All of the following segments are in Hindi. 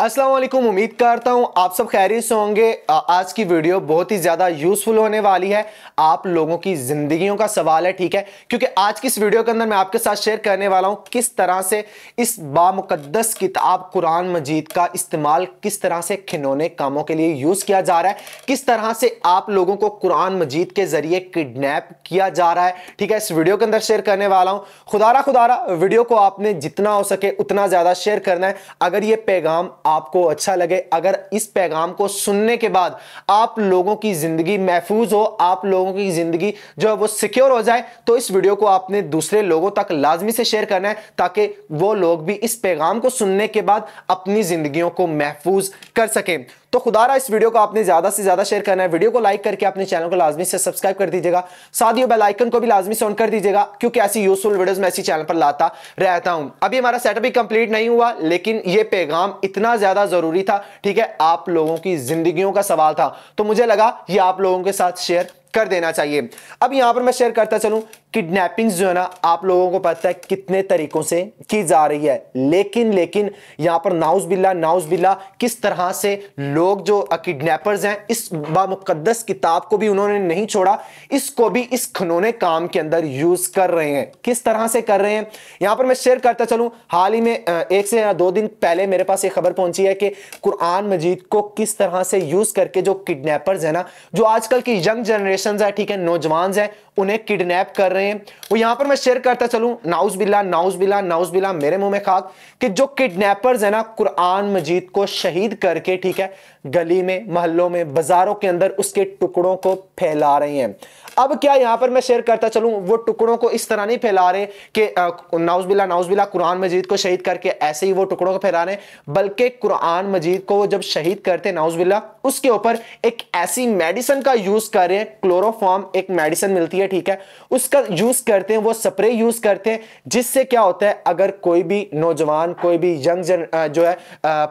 असलम उम्मीद करता हूँ आप सब खैरियत से होंगे आज की वीडियो बहुत ही ज़्यादा यूज़फुल होने वाली है आप लोगों की ज़िंदगियों का सवाल है ठीक है क्योंकि आज की इस वीडियो के अंदर मैं आपके साथ शेयर करने वाला हूँ किस तरह से इस बामुकदस किताब कुरान मजीद का इस्तेमाल किस तरह से खिनौने कामों के लिए यूज़ किया जा रहा है किस तरह से आप लोगों को कुरान मजीद के ज़रिए किडनेप किया जा रहा है ठीक है इस वीडियो के अंदर शेयर करने वाला हूँ खुदारा खुदारा वीडियो को आपने जितना हो सके उतना ज़्यादा शेयर करना है अगर ये पैगाम आपको अच्छा लगे अगर इस पैगाम को सुनने के बाद आप लोगों की ज़िंदगी महफूज हो आप लोगों की ज़िंदगी जो है वो सिक्योर हो जाए तो इस वीडियो को आपने दूसरे लोगों तक लाजमी से शेयर करना है ताकि वो लोग भी इस पैगाम को सुनने के बाद अपनी ज़िंदगियों को महफूज कर सकें तो खुदा रहा इस वीडियो को आपने ज्यादा से ज्यादा शेयर करना है वीडियो को लाइक करके अपने चैनल को लाजमी से सब्सक्राइब कर दीजिएगा साथ ही बेलाइकन को भी लाजमी से ऑन कर दीजिएगा क्योंकि ऐसी यूजफुल वीडियोज मैं इसी चैनल पर लाता रहता हूं अभी हमारा सेटअप भी कंप्लीट नहीं हुआ लेकिन यह पैगाम इतना ज्यादा जरूरी था ठीक है आप लोगों की जिंदगी का सवाल था तो मुझे लगा ये आप लोगों के साथ शेयर कर देना चाहिए अब यहां पर मैं शेयर करता चलूं किडनैपिंग्स जो है ना आप लोगों को पता है कितने तरीकों से की जा रही है लेकिन लेकिन यहाँ पर नाउज बिल्ला नाउज बिल्ला किस तरह से लोग जो किडनैपर्स हैं इस बामुकदस किताब को भी उन्होंने नहीं छोड़ा इसको भी इस खनोने काम के अंदर यूज कर रहे हैं किस तरह से कर रहे हैं यहाँ पर मैं शेयर करता चलूँ हाल ही में एक से दो दिन पहले मेरे पास ये खबर पहुंची है कि कुरान मजीद को किस तरह से यूज करके जो किडनेपर्स है ना जो आजकल की यंग जनरेशन है ठीक है नौजवान है उन्हें किडनैप कर रहे हैं वो यहां पर मैं शेयर करता चलू नाउस बिल्ला नाउस बिल्ला नाउस बिल्ला मेरे मुंह में खाक कि जो किडनैपर्स है ना कुरान मजीद को शहीद करके ठीक है गली में महल्लों में बाजारों के अंदर उसके टुकड़ों को फैला रहे हैं अब क्या यहां पर मैं शेयर करता चलूं वो टुकड़ों को इस तरह नहीं फैला रहे कि नाउस बिल्ला नाउस बिल्ला कुरान मजीद को शहीद करके ऐसे ही वो टुकड़ों को फैला रहे बल्कि कुरान मजीद को जब शहीद करते नाउस बिल्ला उसके ऊपर एक ऐसी मेडिसिन का यूज कर रहे हैं क्लोरोफॉर्म एक मेडिसिन मिलती है ठीक है उसका यूज करते हैं वो स्प्रे यूज करते हैं जिससे क्या होता है अगर कोई भी नौजवान कोई भी यंग जन जो है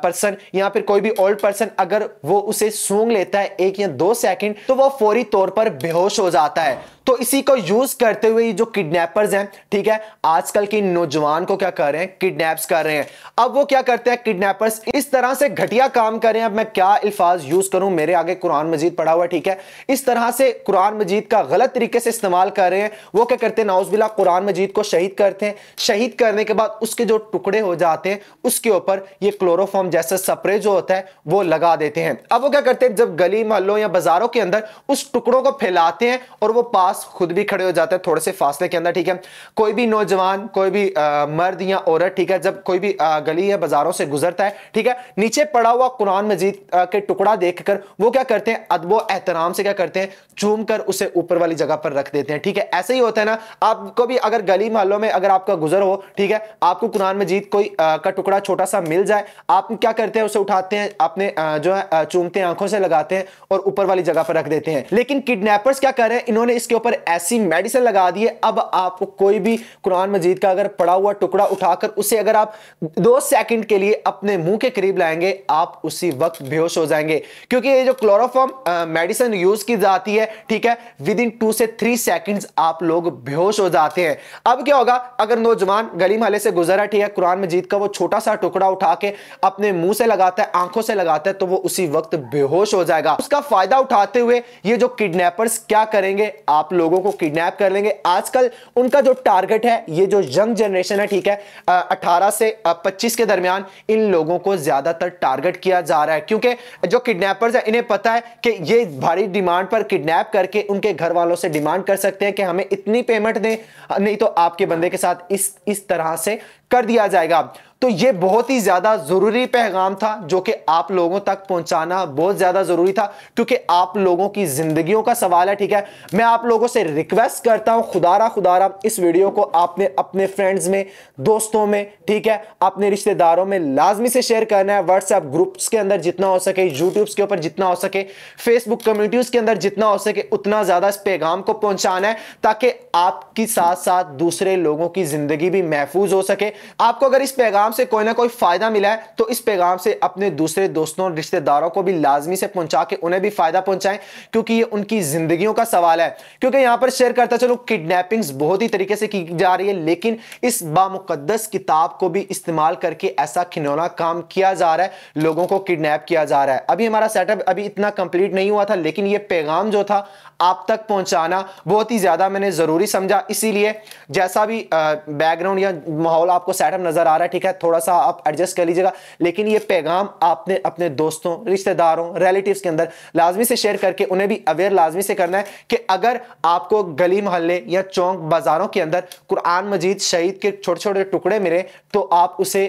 पर्सन या फिर कोई भी ओल्ड पर्सन अगर वो उसे सूंघ लेता है एक या दो सेकेंड तो वो फौरी तौर पर बेहोश हो जाता है तो इसी को यूज करते हुए जो किडनैपर्स हैं ठीक है आजकल के नौजवान को क्या कर रहे हैं किडनैप्स कर रहे हैं अब वो क्या करते हैं किडनैपर्स इस तरह से घटिया काम कर रहे हैं अब मैं क्या अल्फाज यूज करूं मेरे आगे कुरान मजीद पढ़ा हुआ ठीक है इस तरह से कुरान मजीद का गलत तरीके से इस्तेमाल कर रहे हैं वो क्या करते हैं नाउजबिला कुरान मजीद को शहीद करते हैं शहीद करने के बाद उसके जो टुकड़े हो जाते हैं उसके ऊपर ये क्लोरोफॉर्म जैसा स्प्रे जो होता है वो लगा देते हैं अब वो क्या करते हैं जब गली मोहल्लों या बाजारों के अंदर उस टुकड़ों को फैलाते हैं और वो पास खुद भी खड़े हो जाते हैं थोड़े से फासले के अंदर ठीक है कोई भी नौजवान कोई भी मर्द या औरत ठीक है जब कोई भी गली या बाजारों से गुजरता है ठीक है नीचे पड़ा हुआ कुरान मजीद के टुकड़ा देखकर वो क्या करते हैं अदबो एहतराम से क्या करते हैं चूम कर उसे ऊपर वाली जगह पर रख रख देते हैं ठीक है ऐसे ही होता है ना आपको भी अगर गली मोहल्लों में अगर आपका गुजर हो ठीक है आपको कुरान मजीद कोई आ, का टुकड़ा छोटा सा मिल जाए आप क्या करते हैं उसे उठाते हैं अपने जो है चूमते हैं आंखों से लगाते हैं और ऊपर वाली जगह पर रख देते हैं लेकिन किडनेपर्स क्या कर रहे हैं इन्होंने इसके ऊपर ऐसी मेडिसिन लगा दी है अब आपको कोई भी कुरान मजीद का अगर पड़ा हुआ टुकड़ा उठाकर उसे अगर आप दो सेकेंड के लिए अपने मुंह के करीब लाएंगे आप उसी वक्त बेहोश हो जाएंगे क्योंकि ये जो क्लोरोफॉर्म मेडिसिन यूज की जाती है ठीक है विद इन टू से थ्री 30 सेकंड्स आप लोग बेहोश हो जाते हैं अब क्या होगा अगर नौजवान गली महले से गुजरा ठीक है कुरान मजीद का वो छोटा सा टुकड़ा उठा के अपने मुंह से लगाता है आंखों से लगाता है तो वो उसी वक्त बेहोश हो जाएगा उसका फायदा उठाते हुए ये जो किडनैपर्स क्या करेंगे आप लोगों को किडनैप कर लेंगे आजकल उनका जो टारगेट है ये जो यंग जनरेशन है ठीक है अठारह से पच्चीस के दरमियान इन लोगों को ज्यादातर टारगेट किया जा रहा है क्योंकि जो किडनेपर्स है इन्हें पता है कि ये भारी डिमांड पर किडनैप करके उनके घर वालों से डिमांड कर सकते हैं कि हमें इतनी पेमेंट दें नहीं तो आपके बंदे के साथ इस इस तरह से कर दिया जाएगा तो ये बहुत ही ज़्यादा ज़रूरी पैगाम था जो कि आप लोगों तक पहुंचाना बहुत ज़्यादा ज़रूरी था क्योंकि आप लोगों की ज़िंदगियों का सवाल है ठीक है मैं आप लोगों से रिक्वेस्ट करता हूं खुदारा खुदारा इस वीडियो को आपने अपने फ्रेंड्स में दोस्तों में ठीक है अपने रिश्तेदारों में लाजमी से शेयर करना है व्हाट्सएप ग्रुप्स के अंदर जितना हो सके यूट्यूब्स के ऊपर जितना हो सके फेसबुक कम्युनिटीज़ के अंदर जितना हो सके उतना ज़्यादा इस पैगाम को पहुंचाना है ताकि आपकी साथ साथ दूसरे लोगों की ज़िंदगी भी महफूज हो सके आपको अगर इस पैगाम पैगाम से कोई ना कोई फायदा मिला है तो इस पैगाम से अपने दूसरे दोस्तों रिश्तेदारों को भी लाजमी से पहुंचा के उन्हें भी फायदा पहुंचाएं क्योंकि ये उनकी जिंदगियों का सवाल है क्योंकि यहां पर शेयर करता चलो किडनैपिंग्स बहुत ही तरीके से की जा रही है लेकिन इस बामुकदस किताब को भी इस्तेमाल करके ऐसा खिलौना काम किया जा रहा है लोगों को किडनेप किया जा रहा है अभी हमारा सेटअप अभी इतना कंप्लीट नहीं हुआ था लेकिन ये पैगाम जो था आप तक पहुंचाना बहुत ही ज्यादा मैंने जरूरी समझा इसीलिए जैसा भी बैकग्राउंड या माहौल आपको सेटअप नजर आ रहा है ठीक है थोड़ा सा आप एडजस्ट कर लीजिएगा लेकिन ये पैगाम आपने अपने दोस्तों रिश्तेदारों रिलेटिव्स के अंदर लाजमी से शेयर करके उन्हें भी अवेयर लाजमी से करना है कि अगर आपको गली मोहल्ले या चौंक बाजारों के अंदर कुरान मजीद शहीद के छोटे छोटे टुकड़े मिले तो आप उसे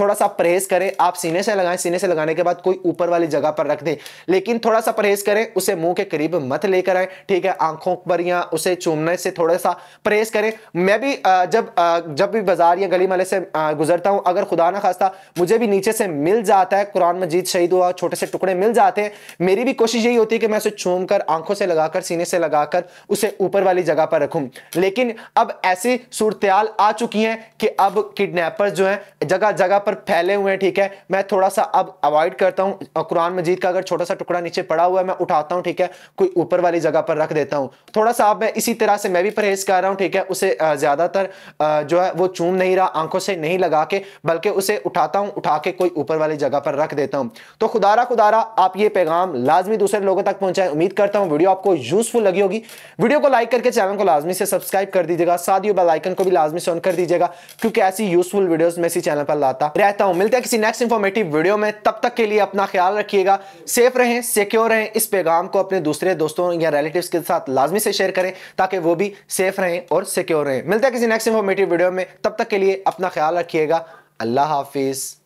थोड़ा सा परहेज करें आप सीने से लगाएं सीने से लगाने के बाद कोई ऊपर वाली जगह पर रख दें लेकिन थोड़ा सा परहेज करें उसे मुंह के करीब मत लेकर आए ठीक है आंखों पर या उसे चूमने से थोड़ा सा परहेज करें मैं भी जब जब भी बाजार या गली मोहल्ले से गुजरता हूँ अगर खुदा ना खास्ता मुझे भी नीचे से मिल जाता है कुरान मजीद शहीद हुआ छोटे से टुकड़े मिल जाते हैं मेरी भी कोशिश यही होती है कि मैं उसे छूम कर आंखों से लगाकर सीने से लगाकर उसे ऊपर वाली जगह पर रखूँ लेकिन अब ऐसी सूरतयाल आ चुकी है कि अब किडनेपर जो है जगह जगह पर फैले हुए हैं ठीक है मैं थोड़ा सा अब अवॉइड करता हूँ कुरान मजीद का अगर छोटा सा टुकड़ा नीचे पड़ा हुआ है मैं उठाता हूँ ठीक है कोई ऊपर वाली जगह पर रख देता हूँ थोड़ा सा अब मैं इसी तरह से मैं भी परहेज कर रहा हूँ ठीक है उसे ज़्यादातर जो है वो चूम नहीं रहा आंखों से नहीं लगा के बल्कि उसे उठाता हूं उठा के कोई ऊपर वाली जगह पर रख देता हूं तो खुदारा खुदारा आप ये पैगाम लाजमी दूसरे लोगों तक पहुंचाएं उम्मीद करता हूं वीडियो आपको यूजफुल लगी होगी वीडियो को लाइक करके चैनल को लाजमी से सब्सक्राइब कर दीजिएगा साथ ही बेलाइकन को भी लाजमी से ऑन कर दीजिएगा क्योंकि ऐसी यूजफुल वीडियो में इसी चैनल पर लाता रहता हूं मिलता है किसी नेक्स्ट इन्फॉर्मेटिव वीडियो में तब तक के लिए अपना ख्याल रखिएगा सेफ रहें सिक्योर रहें इस पैगाम को अपने दूसरे दोस्तों या रिलेटिव के साथ लाजमी से शेयर करें ताकि वो भी सेफ रहें और सिक्योर रहें मिलता है किसी नेक्स्ट इन्फॉर्मेटिव वीडियो में तब तक के लिए अपना ख्याल रखिएगा अल्लाह हाफिज़